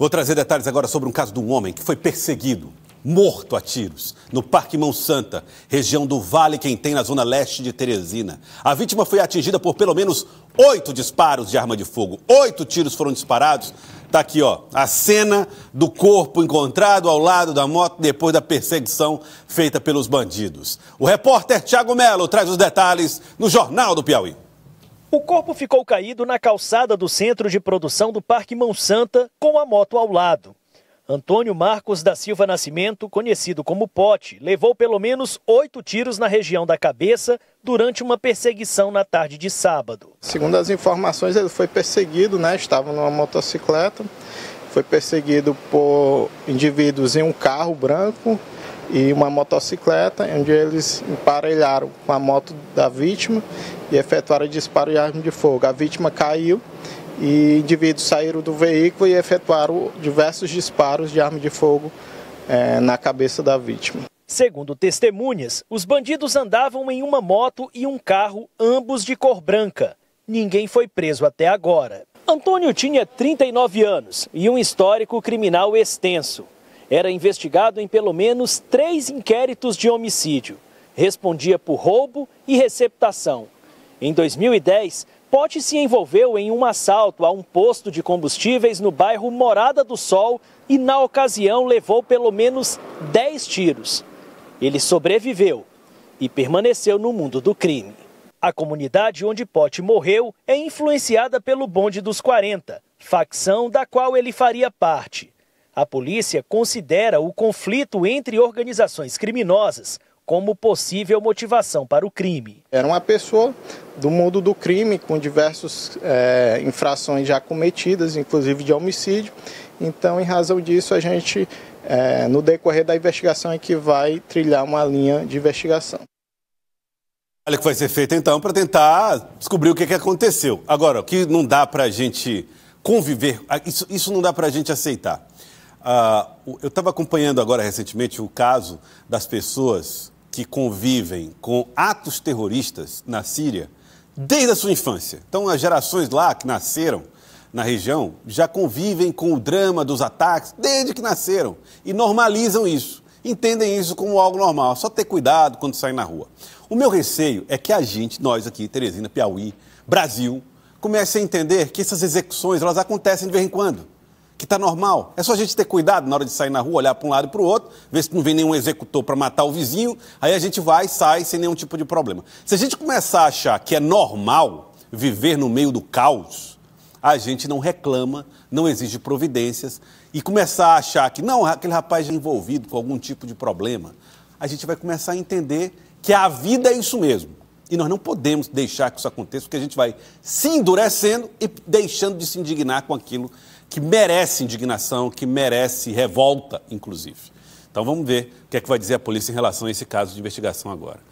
Vou trazer detalhes agora sobre um caso de um homem que foi perseguido, morto a tiros, no Parque Mão Santa, região do Vale Quem na zona leste de Teresina. A vítima foi atingida por pelo menos oito disparos de arma de fogo. Oito tiros foram disparados. Tá aqui, ó, a cena do corpo encontrado ao lado da moto depois da perseguição feita pelos bandidos. O repórter Tiago Melo traz os detalhes no Jornal do Piauí. O corpo ficou caído na calçada do centro de produção do Parque Mão Santa, com a moto ao lado. Antônio Marcos da Silva Nascimento, conhecido como Pote, levou pelo menos oito tiros na região da cabeça durante uma perseguição na tarde de sábado. Segundo as informações, ele foi perseguido, né? Estava numa motocicleta, foi perseguido por indivíduos em um carro branco e uma motocicleta, onde eles emparelharam com a moto da vítima e efetuaram disparo de arma de fogo. A vítima caiu e indivíduos saíram do veículo e efetuaram diversos disparos de arma de fogo é, na cabeça da vítima. Segundo testemunhas, os bandidos andavam em uma moto e um carro, ambos de cor branca. Ninguém foi preso até agora. Antônio tinha 39 anos e um histórico criminal extenso era investigado em pelo menos três inquéritos de homicídio. Respondia por roubo e receptação. Em 2010, Pote se envolveu em um assalto a um posto de combustíveis no bairro Morada do Sol e, na ocasião, levou pelo menos 10 tiros. Ele sobreviveu e permaneceu no mundo do crime. A comunidade onde Pote morreu é influenciada pelo Bonde dos 40, facção da qual ele faria parte. A polícia considera o conflito entre organizações criminosas como possível motivação para o crime. Era uma pessoa do mundo do crime, com diversas é, infrações já cometidas, inclusive de homicídio. Então, em razão disso, a gente, é, no decorrer da investigação, é que vai trilhar uma linha de investigação. Olha que vai ser feito então para tentar descobrir o que, que aconteceu. Agora, o que não dá para a gente conviver, ah, isso, isso não dá para a gente aceitar. Uh, eu estava acompanhando agora recentemente o caso das pessoas que convivem com atos terroristas na Síria desde a sua infância. Então, as gerações lá que nasceram na região já convivem com o drama dos ataques desde que nasceram e normalizam isso. Entendem isso como algo normal, só ter cuidado quando saem na rua. O meu receio é que a gente, nós aqui, Teresina, Piauí, Brasil, comece a entender que essas execuções elas acontecem de vez em quando que está normal. É só a gente ter cuidado na hora de sair na rua, olhar para um lado e para o outro, ver se não vem nenhum executor para matar o vizinho, aí a gente vai, sai sem nenhum tipo de problema. Se a gente começar a achar que é normal viver no meio do caos, a gente não reclama, não exige providências e começar a achar que não, aquele rapaz é envolvido com algum tipo de problema, a gente vai começar a entender que a vida é isso mesmo. E nós não podemos deixar que isso aconteça, porque a gente vai se endurecendo e deixando de se indignar com aquilo que merece indignação, que merece revolta, inclusive. Então vamos ver o que é que vai dizer a polícia em relação a esse caso de investigação agora.